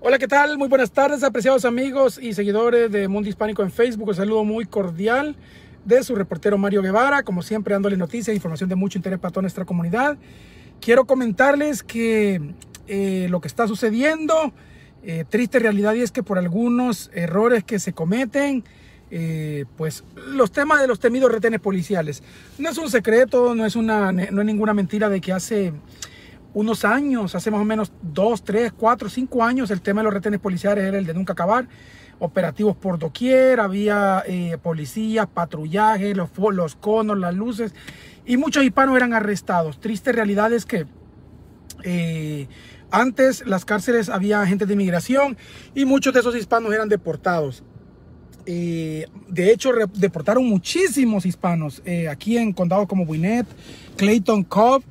Hola, ¿qué tal? Muy buenas tardes, apreciados amigos y seguidores de Mundo Hispánico en Facebook. Un saludo muy cordial de su reportero Mario Guevara, como siempre dándole noticias e información de mucho interés para toda nuestra comunidad. Quiero comentarles que eh, lo que está sucediendo, eh, triste realidad, y es que por algunos errores que se cometen, eh, pues los temas de los temidos retenes policiales. No es un secreto, no es, una, no es ninguna mentira de que hace unos años, hace más o menos 2, 3, 4, 5 años, el tema de los retenes policiales era el de nunca acabar. Operativos por doquier, había eh, policías, patrullaje, los, conos, las luces, y muchos hispanos eran arrestados. Triste realidad es que eh, antes las cárceles había agentes de inmigración y muchos de esos hispanos eran deportados. Eh, de hecho, deportaron muchísimos hispanos aquí en condados como Winnet, Clayton Cobb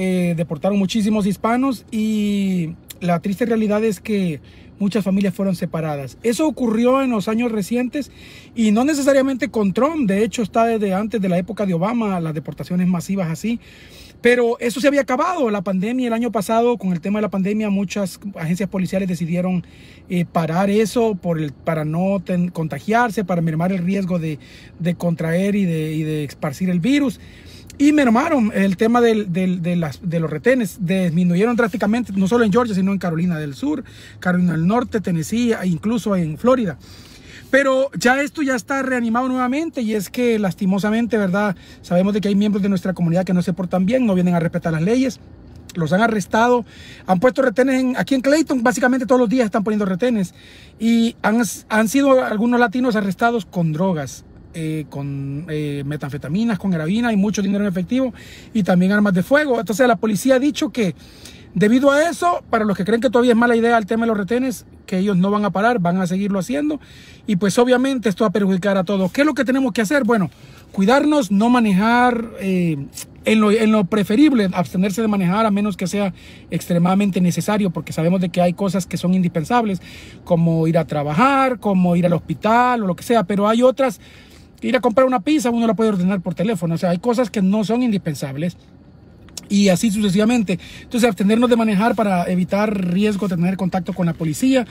eh, deportaron muchísimos hispanos y la triste realidad es que muchas familias fueron separadas. Eso ocurrió en los años recientes y no necesariamente con Trump, de hecho está desde antes de la época de Obama, las deportaciones masivas así, pero eso se había acabado, la pandemia el año pasado, con el tema de la pandemia muchas agencias policiales decidieron eh, parar eso por el, para no contagiarse, para mermar el riesgo de, contraer y de, y de esparcir el virus y mermaron el tema de, las, de, los retenes, disminuyeron drásticamente, no solo en Georgia, sino en Carolina del Sur, Carolina del Norte, Tennessee, e incluso en Florida. Pero ya esto ya está reanimado nuevamente y es que lastimosamente, ¿verdad? Sabemos de que hay miembros de nuestra comunidad que no se portan bien, no vienen a respetar las leyes. Los han arrestado, han puesto retenes aquí en Clayton, básicamente todos los días están poniendo retenes. Y han, han sido algunos latinos arrestados con drogas, eh, con eh, metanfetaminas, con gravina y mucho dinero en efectivo y también armas de fuego. Entonces la policía ha dicho que debido a eso, para los que creen que todavía es mala idea el tema de los retenes, que ellos no van a parar, van a seguirlo haciendo y pues obviamente esto va a perjudicar a todos. ¿Qué es lo que tenemos que hacer? Bueno, cuidarnos, no manejar eh, en, lo, en, lo, preferible, abstenerse de manejar a menos que sea extremadamente necesario, porque sabemos de que hay cosas que son indispensables, como ir a trabajar, como ir al hospital o lo que sea, pero hay otras ir a comprar una pizza, uno la puede ordenar por teléfono. O sea, hay cosas que no son indispensables y así sucesivamente. Entonces, abstenernos de manejar para evitar riesgo de tener contacto con la policía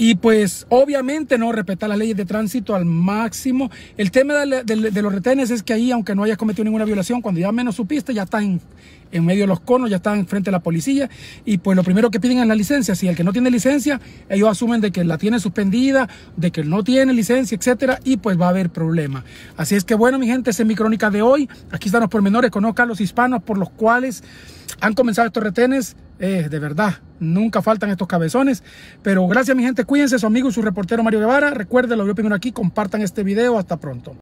y pues obviamente no respetar las leyes de tránsito al máximo. El tema de, los retenes es que ahí, aunque no hayas cometido ninguna violación, cuando ya menos supiste, ya están en, medio de los conos, ya están enfrente de la policía y pues lo primero que piden es la licencia. Si el que no tiene licencia, ellos asumen de que la tiene suspendida, de que no tiene licencia, etcétera, y pues va a haber problema. Así es que bueno, mi gente, esa es mi crónica de hoy. Aquí están los pormenores a los Hispanos por los cuales han comenzado estos retenes. Eh, de verdad, nunca faltan estos cabezones. Pero gracias, mi gente. Cuídense, su amigo y su reportero Mario Guevara. Recuerden, lo vio primero aquí. Compartan este video. Hasta pronto.